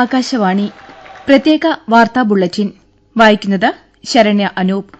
ആകാശവാണി പ്രത്യേക വാർത്താ ബുള്ളറ്റിൻ വായിക്കുന്നത് ശരണ്യ അനൂപ്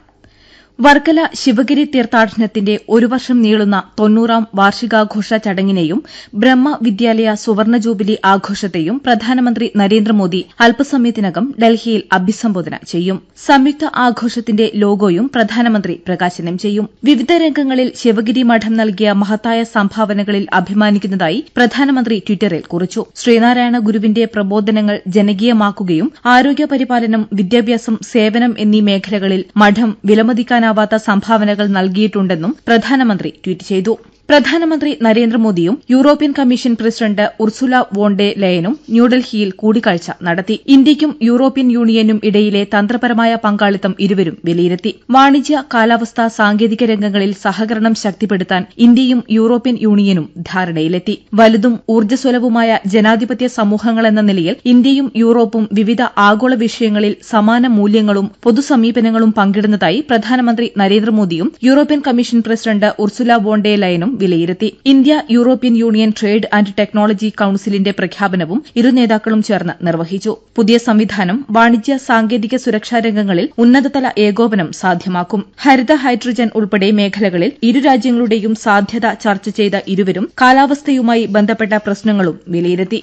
വർക്കല ശിവഗിരി തീർത്ഥാടനത്തിന്റെ ഒരു വർഷം നീളുന്ന തൊണ്ണൂറാം വാർഷികാഘോഷ ചടങ്ങിനെയും ബ്രഹ്മ വിദ്യാലയ സുവർണ ജൂബിലി ആഘോഷത്തെയും പ്രധാനമന്ത്രി നരേന്ദ്രമോദി അല്പസമയത്തിനകം ഡൽഹിയിൽ അഭിസംബോധന ചെയ്യും സംയുക്ത ആഘോഷത്തിന്റെ ലോഗോയും പ്രധാനമന്ത്രി പ്രകാശനം ചെയ്യും വിവിധ രംഗങ്ങളിൽ ശിവഗിരി മഠം നൽകിയ മഹത്തായ സംഭാവനകളിൽ അഭിമാനിക്കുന്നതായി പ്രധാനമന്ത്രി ട്വിറ്ററിൽ കുറിച്ചു ശ്രീനാരായണ ഗുരുവിന്റെ പ്രബോധനങ്ങൾ ജനകീയമാക്കുകയും ആരോഗ്യ പരിപാലനം വിദ്യാഭ്യാസം സേവനം എന്നീ മേഖലകളിൽ മഠം വിലമതിക്കാനാവും മറക്കാനാവാത്ത സംഭാവനകൾ നൽകിയിട്ടുണ്ടെന്നും പ്രധാനമന്ത്രി ട്വീറ്റ് ചെയ്തു പ്രധാനമന്ത്രി നരേന്ദ്രമോദിയും European commission president Ursula von der ലയനും ന്യൂഡൽഹിയിൽ കൂടിക്കാഴ്ച നടത്തി ഇന്ത്യയ്ക്കും യൂറോപ്യൻ യൂണിയനും ഇടയിലെ തന്ത്രപരമായ പങ്കാളിത്തം ഇരുവരും വിലയിരുത്തി വാണിജ്യ കാലാവസ്ഥ സാങ്കേതിക രംഗങ്ങളിൽ സഹകരണം ശക്തിപ്പെടുത്താൻ ഇന്ത്യയും യൂറോപ്യൻ യൂണിയനും ധാരണയിലെത്തി വലുതും ഊർജ്ജസ്വലവുമായ ജനാധിപത്യ സമൂഹങ്ങളെന്ന നിലയിൽ ഇന്ത്യയും യൂറോപ്പും വിവിധ ആഗോള വിഷയങ്ങളിൽ സമാന മൂല്യങ്ങളും പൊതുസമീപനങ്ങളും പങ്കിടുന്നതായി പ്രധാനമന്ത്രി പ്രധാനമന്ത്രി നരേന്ദ്രമോദിയും European commission president Ursula von ലയനും വിലയിരുത്തി India European union trade and technology കൌൺസിലിന്റെ പ്രഖ്യാപനവും ഇരു നേതാക്കളും ചേർന്ന് നിർവഹിച്ചു പുതിയ സംവിധാനം വാണിജ്യ സാങ്കേതിക സുരക്ഷാ രംഗങ്ങളിൽ ഉന്നതതല ഏകോപനം സാധ്യമാക്കും ഹരിത ഹൈഡ്രജൻ ഉൾപ്പെടെ മേഖലകളിൽ ഇരു രാജ്യങ്ങളുടെയും സാധ്യത ചർച്ച ചെയ്ത ഇരുവരും കാലാവസ്ഥയുമായി ബന്ധപ്പെട്ട പ്രശ്നങ്ങളും വിലയിരുത്തി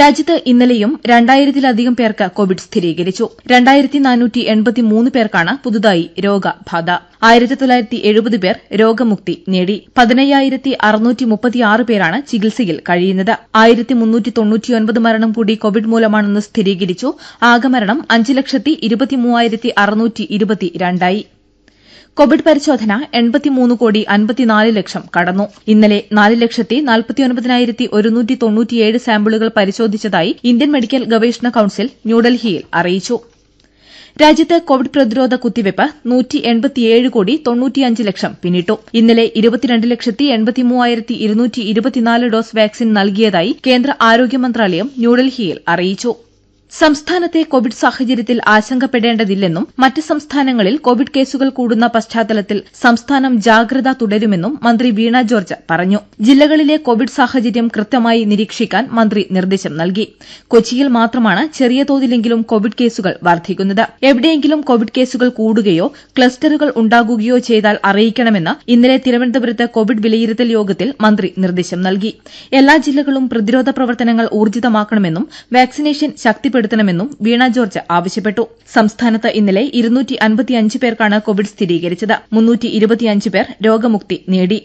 രാജ്യത്ത് ഇന്നലെയും രണ്ടായിരത്തിലധികം പേർക്ക് കോവിഡ് സ്ഥിരീകരിച്ചു പേർക്കാണ് പുതുതായി രോഗബാധ പേർ രോഗമുക്തി നേടി പേരാണ് ചികിത്സയിൽ കഴിയുന്നത് മരണം കൂടി കോവിഡ് മൂലമാണെന്ന് സ്ഥിരീകരിച്ചു ആകെ മരണം അഞ്ച് ലക്ഷത്തി കോവിഡ് പരിശോധന കോടി ലക്ഷം കടന്നു ഇന്നലെ നാല് ലക്ഷത്തി സാമ്പിളുകൾ പരിശോധിച്ചതായി ഇന്ത്യൻ മെഡിക്കൽ ഗവേഷണ കൌൺസിൽ ന്യൂഡൽഹിയിൽ അറിയിച്ചു രാജ്യത്ത് കോവിഡ് പ്രതിരോധ കുത്തിവയ്പ് കോടി ലക്ഷം പിന്നിട്ടു ഇന്നലെ ഡോസ് വാക്സിൻ നൽകിയതായി കേന്ദ്ര ആരോഗ്യ മന്ത്രാലയം ന്യൂഡൽഹിയിൽ അറിയിച്ചു സംസ്ഥാനത്തെ കോവിഡ് സാഹചര്യത്തിൽ ആശങ്കപ്പെടേണ്ടതില്ലെന്നും മറ്റ് സംസ്ഥാനങ്ങളിൽ കോവിഡ് കേസുകൾ കൂടുന്ന പശ്ചാത്തലത്തിൽ സംസ്ഥാനം ജാഗ്രത തുടരുമെന്നും മന്ത്രി വീണ ജോർജ് പറഞ്ഞു ജില്ലകളിലെ കോവിഡ് സാഹചര്യം കൃത്യമായി നിരീക്ഷിക്കാൻ മന്ത്രി നിർദ്ദേശം നൽകി കൊച്ചിയിൽ മാത്രമാണ് ചെറിയ തോതിലെങ്കിലും കോവിഡ് കേസുകൾ വർദ്ധിക്കുന്നത് എവിടെയെങ്കിലും കോവിഡ് കേസുകൾ കൂടുകയോ ക്ലസ്റ്ററുകൾ ഉണ്ടാകുകയോ ചെയ്താൽ അറിയിക്കണമെന്ന് ഇന്നലെ തിരുവനന്തപുരത്ത് കോവിഡ് വിലയിരുത്തൽ യോഗത്തിൽ മന്ത്രി നിർദ്ദേശം നൽകി എല്ലാ ജില്ലകളും പ്രതിരോധ പ്രവർത്തനങ്ങൾ ഊർജിതമാക്കണമെന്നും വാക്സിനേഷൻ ശക്തിപ്പെടുത്തും ശക്തിപ്പെടുത്തണമെന്നും വീണ ജോർജ് ആവശ്യപ്പെട്ടു സംസ്ഥാനത്ത് ഇന്നലെ പേർക്കാണ് കോവിഡ് സ്ഥിരീകരിച്ചത് പേർ രോഗമുക്തി നേടി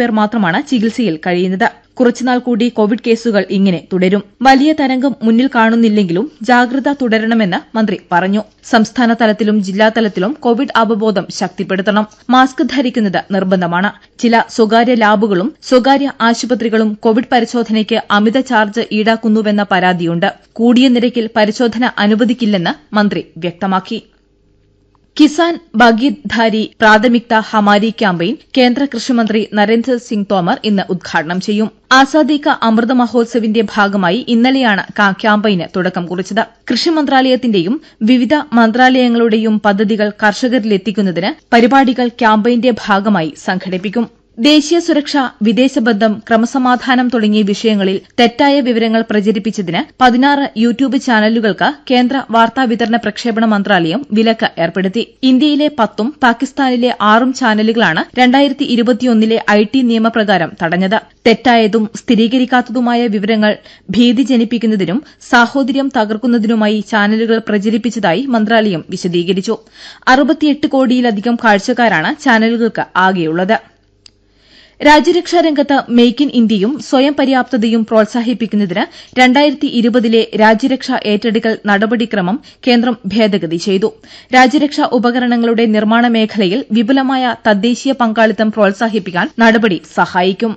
പേർ മാത്രമാണ് ചികിത്സയിൽ കഴിയുന്നത് കുറച്ചുനാൾ കൂടി കോവിഡ് കേസുകൾ ഇങ്ങനെ തുടരും വലിയ തരംഗം മുന്നിൽ കാണുന്നില്ലെങ്കിലും ജാഗ്രത തുടരണമെന്ന് മന്ത്രി പറഞ്ഞു സംസ്ഥാന തലത്തിലും ജില്ലാ തലത്തിലും കോവിഡ് അവബോധം ശക്തിപ്പെടുത്തണം മാസ്ക് ധരിക്കുന്നത് നിർബന്ധമാണ് ചില സ്വകാര്യ ലാബുകളും സ്വകാര്യ ആശുപത്രികളും കോവിഡ് പരിശോധനയ്ക്ക് അമിത ചാർജ് ഈടാക്കുന്നുവെന്ന പരാതിയുണ്ട് കൂടിയ നിരക്കിൽ പരിശോധന അനുവദിക്കില്ലെന്ന് മന്ത്രി വ്യക്തമാക്കി കിസാൻ ഭാഗീദ്ധാരി പ്രാഥമികത ഹമാരി ക്യാമ്പയിൻ കേന്ദ്ര കൃഷിമന്ത്രി നരേന്ദ്രസിംഗ് തോമർ ഇന്ന് ഉദ്ഘാടനം ചെയ്യും ആസാദി കാ അമൃത് മഹോത്സവിന്റെ ഭാഗമായി ഇന്നലെയാണ് ക്യാമ്പയിന് തുടക്കം കുറിച്ചത് കൃഷി മന്ത്രാലയത്തിന്റെയും വിവിധ മന്ത്രാലയങ്ങളുടെയും പദ്ധതികൾ കർഷകരിലെത്തിക്കുന്നതിന് പരിപാടികൾ ക്യാമ്പയിന്റെ ഭാഗമായി സംഘടിപ്പിക്കും ദേശീയ സുരക്ഷ വിദേശബന്ധം ക്രമസമാധാനം തുടങ്ങിയ വിഷയങ്ങളിൽ തെറ്റായ വിവരങ്ങൾ പ്രചരിപ്പിച്ചതിന് പതിനാറ് യൂട്യൂബ് ചാനലുകൾക്ക് കേന്ദ്ര വാർത്താവിതരണ പ്രക്ഷേപണ മന്ത്രാലയം വിലക്ക് ഏർപ്പെടുത്തി ഇന്ത്യയിലെ പത്തും പാകിസ്ഥാനിലെ ആറും ചാനലുകളാണ് ലെ ഐടി നിയമപ്രകാരം തടഞ്ഞത് തെറ്റായതും സ്ഥിരീകരിക്കാത്തതുമായ വിവരങ്ങൾ ഭീതി ജനിപ്പിക്കുന്നതിനും സാഹോദര്യം തകർക്കുന്നതിനുമായി ചാനലുകൾ പ്രചരിപ്പിച്ചതായി മന്ത്രാലയം വിശദീകരിച്ചു കോടിയിലധികം കാഴ്ചക്കാരാണ് ചാനലുകൾക്ക് ആകെയുള്ളത് രാജ്യരക്ഷാ രംഗത്ത് മെയ്ക്ക് ഇൻ ഇന്ത്യയും സ്വയം പര്യാപ്തതയും പ്രോത്സാഹിപ്പിക്കുന്നതിന് ലെ രാജ്യരക്ഷാ ഏറ്റെടുക്കൽ നടപടിക്രമം കേന്ദ്രം ഭേദഗതി ചെയ്തു രാജ്യരക്ഷാ ഉപകരണങ്ങളുടെ നിർമ്മാണ മേഖലയിൽ വിപുലമായ തദ്ദേശീയ പങ്കാളിത്തം പ്രോത്സാഹിപ്പിക്കാൻ നടപടി സഹായിക്കും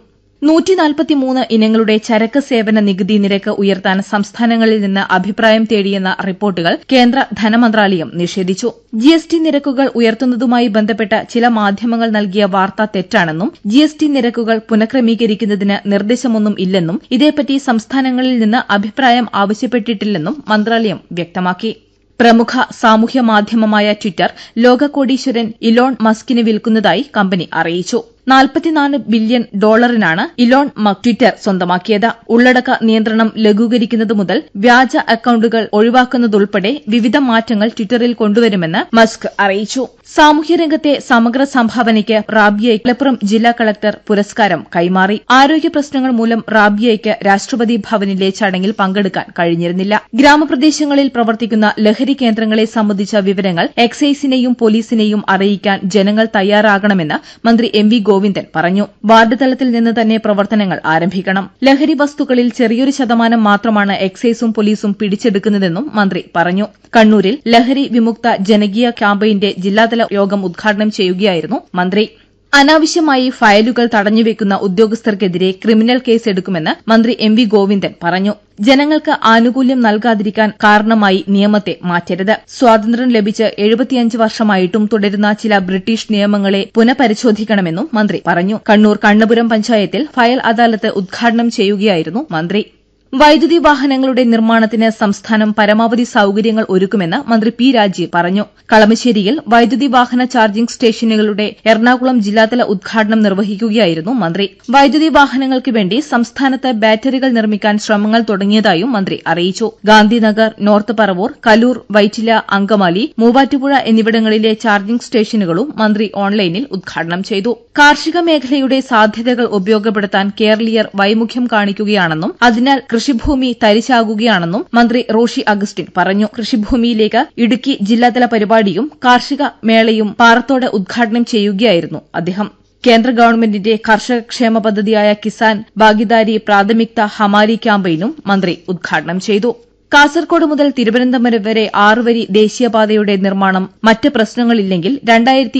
നൂറ്റിനാൽപ്പത്തിമൂന്ന് ഇനങ്ങളുടെ ചരക്ക് സേവന നികുതി നിരക്ക് ഉയർത്താൻ സംസ്ഥാനങ്ങളിൽ നിന്ന് അഭിപ്രായം തേടിയെന്ന റിപ്പോർട്ടുകൾ കേന്ദ്ര ധനമന്ത്രാലയം നിഷേധിച്ചു ജിഎസ്ടി നിരക്കുകൾ ഉയർത്തുന്നതുമായി ബന്ധപ്പെട്ട ചില മാധ്യമങ്ങൾ നൽകിയ വാർത്ത തെറ്റാണെന്നും ജിഎസ്ടി നിരക്കുകൾ പുനഃക്രമീകരിക്കുന്നതിന് നിർദ്ദേശമൊന്നും ഇല്ലെന്നും ഇതേപ്പറ്റി സംസ്ഥാനങ്ങളിൽ നിന്ന് അഭിപ്രായം ആവശ്യപ്പെട്ടിട്ടില്ലെന്നും മന്ത്രാലയം വ്യക്തമാക്കി പ്രമുഖ സാമൂഹ്യ മാധ്യമമായ ട്വിറ്റർ ലോകകോടീശ്വരൻ ഇലോൺ മസ്കിന് വിൽക്കുന്നതായി കമ്പനി അറിയിച്ചു നാൽപ്പത്തിനാല് ബില്യൺ ഡോളറിനാണ് ഇലോൺ മസ്ക് ട്വിറ്റർ സ്വന്തമാക്കിയത് ഉള്ളടക്ക നിയന്ത്രണം ലഘൂകരിക്കുന്നത് മുതൽ വ്യാജ അക്കൌണ്ടുകൾ ഒഴിവാക്കുന്നതുൾപ്പെടെ വിവിധ മാറ്റങ്ങൾ ട്വിറ്ററിൽ കൊണ്ടുവരുമെന്ന് മസ്ക് അറിയിച്ചു സാമൂഹ്യരംഗത്തെ സമഗ്ര സംഭാവനയ്ക്ക് റാബിയയ്ക്ക് മലപ്പുറം ജില്ലാ കളക്ടർ പുരസ്കാരം കൈമാറി ആരോഗ്യ പ്രശ്നങ്ങൾ മൂലം റാബിയയ്ക്ക് രാഷ്ട്രപതി ഭവനിലെ ചടങ്ങിൽ പങ്കെടുക്കാൻ കഴിഞ്ഞിരുന്നില്ല ഗ്രാമപ്രദേശങ്ങളിൽ പ്രവർത്തിക്കുന്ന ലഹരി കേന്ദ്രങ്ങളെ സംബന്ധിച്ച വിവരങ്ങൾ എക്സൈസിനെയും പോലീസിനെയും അറിയിക്കാൻ ജനങ്ങൾ തയ്യാറാകണമെന്ന് മന്ത്രി എം വി ഗോവിന്ദൻ ഗോവിന്ദൻ പറഞ്ഞു വാർഡ് തലത്തിൽ നിന്ന് തന്നെ പ്രവർത്തനങ്ങൾ ആരംഭിക്കണം ലഹരി വസ്തുക്കളിൽ ചെറിയൊരു ശതമാനം മാത്രമാണ് എക്സൈസും പോലീസും പിടിച്ചെടുക്കുന്നതെന്നും മന്ത്രി പറഞ്ഞു കണ്ണൂരിൽ ലഹരി വിമുക്ത ജനകീയ ക്യാമ്പയിന്റെ ജില്ലാതല യോഗം ഉദ്ഘാടനം ചെയ്യുകയായിരുന്നു മന്ത്രി അനാവശ്യമായി ഫയലുകൾ തടഞ്ഞുവെക്കുന്ന ഉദ്യോഗസ്ഥർക്കെതിരെ ക്രിമിനൽ കേസ് എടുക്കുമെന്ന് മന്ത്രി എം വി ഗോവിന്ദൻ പറഞ്ഞു ജനങ്ങൾക്ക് ആനുകൂല്യം നൽകാതിരിക്കാൻ കാരണമായി നിയമത്തെ മാറ്റരുത് സ്വാതന്ത്ര്യം ലഭിച്ച് എഴുപത്തിയഞ്ച് വർഷമായിട്ടും തുടരുന്ന ചില ബ്രിട്ടീഷ് നിയമങ്ങളെ പുനഃപരിശോധിക്കണമെന്നും മന്ത്രി പറഞ്ഞു കണ്ണൂർ കണ്ണപുരം പഞ്ചായത്തിൽ ഫയൽ അദാലത്ത് ഉദ്ഘാടനം ചെയ്യുകയായിരുന്നു മന്ത്രി വൈദ്യുതി വാഹനങ്ങളുടെ നിർമ്മാണത്തിന് സംസ്ഥാനം പരമാവധി സൌകര്യങ്ങൾ ഒരുക്കുമെന്ന് മന്ത്രി പി രാജീവ് പറഞ്ഞു കളമശ്ശേരിയിൽ വൈദ്യുതി വാഹന ചാർജിംഗ് സ്റ്റേഷനുകളുടെ എറണാകുളം ജില്ലാതല ഉദ്ഘാടനം നിർവഹിക്കുകയായിരുന്നു മന്ത്രി വൈദ്യുതി വാഹനങ്ങൾക്ക് വേണ്ടി സംസ്ഥാനത്ത് ബാറ്ററികൾ നിർമ്മിക്കാൻ ശ്രമങ്ങൾ തുടങ്ങിയതായും മന്ത്രി അറിയിച്ചു ഗാന്ധിനഗർ നോർത്ത് പറവൂർ കലൂർ വൈറ്റില അങ്കമാലി മൂവാറ്റുപുഴ എന്നിവിടങ്ങളിലെ ചാർജിംഗ് സ്റ്റേഷനുകളും മന്ത്രി ഓൺലൈനിൽ ഉദ്ഘാടനം ചെയ്തു കാർഷിക മേഖലയുടെ സാധ്യതകൾ ഉപയോഗപ്പെടുത്താൻ കേരളീയർ വൈമുഖ്യം കാണിക്കുകയാണെന്നും അതിനാൽ കൃഷിഭൂമി തരിശാകുകയാണെന്നും മന്ത്രി റോഷി അഗസ്റ്റിൻ പറഞ്ഞു കൃഷിഭൂമിയിലേക്ക് ഇടുക്കി ജില്ലാതല പരിപാടിയും കാർഷിക മേളയും പാറത്തോട് ഉദ്ഘാടനം ചെയ്യുകയായിരുന്നു അദ്ദേഹം കേന്ദ്ര ഗവൺമെന്റിന്റെ കർഷക ക്ഷേമ പദ്ധതിയായ കിസാൻ ഭാഗിദാരി പ്രാഥമികത ഹമാരി ക്യാമ്പയിനും മന്ത്രി ഉദ്ഘാടനം ചെയ്തു കാസർകോട് മുതൽ തിരുവനന്തപുരം വരെ ആറുവരി ദേശീയപാതയുടെ നിർമ്മാണം മറ്റ് പ്രശ്നങ്ങളില്ലെങ്കിൽ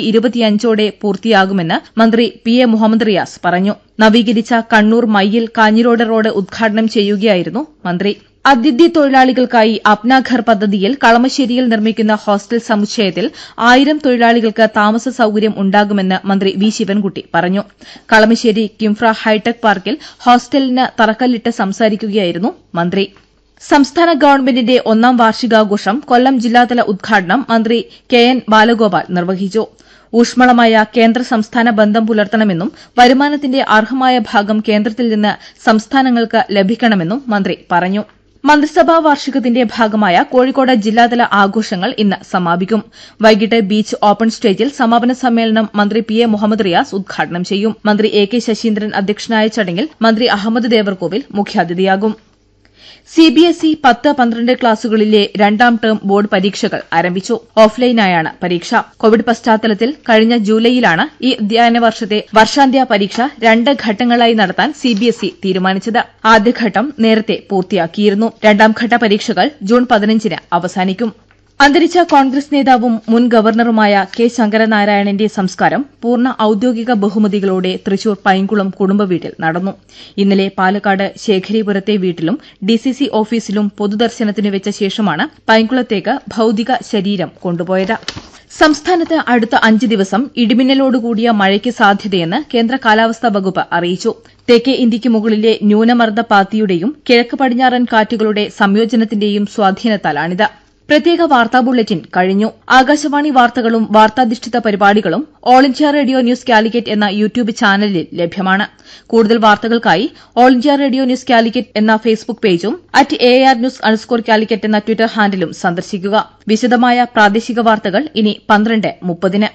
ഇരുപത്തിയഞ്ചോടെ പൂർത്തിയാകുമെന്ന് മന്ത്രി പി എ മുഹമ്മദ് റിയാസ് പറഞ്ഞു നവീകരിച്ച കണ്ണൂർ മയ്യിൽ കാഞ്ഞിരോട് റോഡ് ഉദ്ഘാടനം ചെയ്യുകയായിരുന്നു മന്ത്രി അതിഥി തൊഴിലാളികൾക്കായി അപ്നാഘർ പദ്ധതിയിൽ കളമശ്ശേരിയിൽ നിർമ്മിക്കുന്ന ഹോസ്റ്റൽ സമുച്ചയത്തിൽ ആയിരം തൊഴിലാളികൾക്ക് താമസ സൌകര്യം ഉണ്ടാകുമെന്ന് മന്ത്രി വി ശിവൻകുട്ടി പറഞ്ഞു കളമശ്ശേരി കിംഫ്ര ഹൈടെക് പാർക്കിൽ ഹോസ്റ്റലിന് തറക്കല്ലിട്ട് സംസാരിക്കുകയായിരുന്നു മന്ത്രി സംസ്ഥാന ഗവൺമെന്റിന്റെ ഒന്നാം വാർഷികാഘോഷം കൊല്ലം ജില്ലാതല ഉദ്ഘാടനം മന്ത്രി കെ എൻ ബാലഗോപാൽ നിർവഹിച്ചു ഊഷ്മളമായ കേന്ദ്ര സംസ്ഥാന ബന്ധം പുലർത്തണമെന്നും വരുമാനത്തിന്റെ അർഹമായ ഭാഗം കേന്ദ്രത്തിൽ നിന്ന് സംസ്ഥാനങ്ങൾക്ക് ലഭിക്കണമെന്നും മന്ത്രി പറഞ്ഞു മന്ത്രിസഭാ വാർഷികത്തിന്റെ ഭാഗമായ കോഴിക്കോട് ജില്ലാതല ആഘോഷങ്ങൾ ഇന്ന് സമാപിക്കും വൈകിട്ട് ബീച്ച് ഓപ്പൺ സ്റ്റേജിൽ സമാപന സമ്മേളനം മന്ത്രി പി എ മുഹമ്മദ് റിയാസ് ഉദ്ഘാടനം ചെയ്യും മന്ത്രി എ കെ ശശീന്ദ്രൻ അധ്യക്ഷനായ ചടങ്ങിൽ മന്ത്രി അഹമ്മദ് ദേവർകോവിൽ മുഖ്യാതിഥിയാകും സിബിഎസ്ഇ പത്ത് പന്ത്രണ്ട് ക്ലാസുകളിലെ രണ്ടാം ടേം ബോർഡ് പരീക്ഷകൾ ആരംഭിച്ചു ഓഫ്ലൈനായാണ് പരീക്ഷ കോവിഡ് പശ്ചാത്തലത്തിൽ കഴിഞ്ഞ ജൂലൈയിലാണ് ഈ അധ്യയന വർഷത്തെ വർഷാന്ത്യ പരീക്ഷ രണ്ട് ഘട്ടങ്ങളായി നടത്താൻ സിബിഎസ്ഇ തീരുമാനിച്ചത് ആദ്യഘട്ടം നേരത്തെ പൂർത്തിയാക്കിയിരുന്നു രണ്ടാംഘട്ട പരീക്ഷകൾ ജൂൺ പതിനഞ്ചിന് അവസാനിക്കും അന്തരിച്ച കോൺഗ്രസ് നേതാവും മുൻ ഗവർണറുമായ കെ ശങ്കരനാരായണന്റെ സംസ്കാരം പൂർണ്ണ ഔദ്യോഗിക ബഹുമതികളോടെ തൃശൂർ പൈങ്കുളം കുടുംബവീട്ടിൽ നടന്നു ഇന്നലെ പാലക്കാട് ശേഖരീപുരത്തെ വീട്ടിലും ഡിസിസി ഓഫീസിലും പൊതുദർശനത്തിന് വെച്ച ശേഷമാണ് പൈങ്കുളത്തേക്ക് ഭൌതിക ശരീരം കൊണ്ടുപോയത് സംസ്ഥാനത്ത് അടുത്ത അഞ്ച് ദിവസം ഇടിമിന്നലോടുകൂടിയ മഴയ്ക്ക് സാധ്യതയെന്ന് കേന്ദ്ര കാലാവസ്ഥാ വകുപ്പ് അറിയിച്ചു തെക്കേ ഇന്ത്യയ്ക്ക് മുകളിലെ ന്യൂനമർദ്ദ പാത്തിയുടെയും കിഴക്ക് പടിഞ്ഞാറൻ കാറ്റുകളുടെ സംയോജനത്തിന്റെയും സ്വാധീനത്താലാണിത് പ്രത്യേക വാർത്താ ബുള്ളറ്റിൻ കഴിഞ്ഞു ആകാശവാണി വാർത്തകളും വാർത്താധിഷ്ഠിത പരിപാടികളും all India radio news Calicut എന്ന യൂട്യൂബ് ചാനലിൽ ലഭ്യമാണ് കൂടുതൽ വാർത്തകൾക്കായി all India radio news Calicut എന്ന ഫേസ്ബുക്ക് പേജും at A R news underscore Calicut എന്ന ട്വിറ്റർ ഹാൻഡിലും സന്ദർശിക്കുക വിശദമായ പ്രാദേശിക വാർത്തകൾ ഇനി പന്ത്രണ്ട് മുപ്പതിന്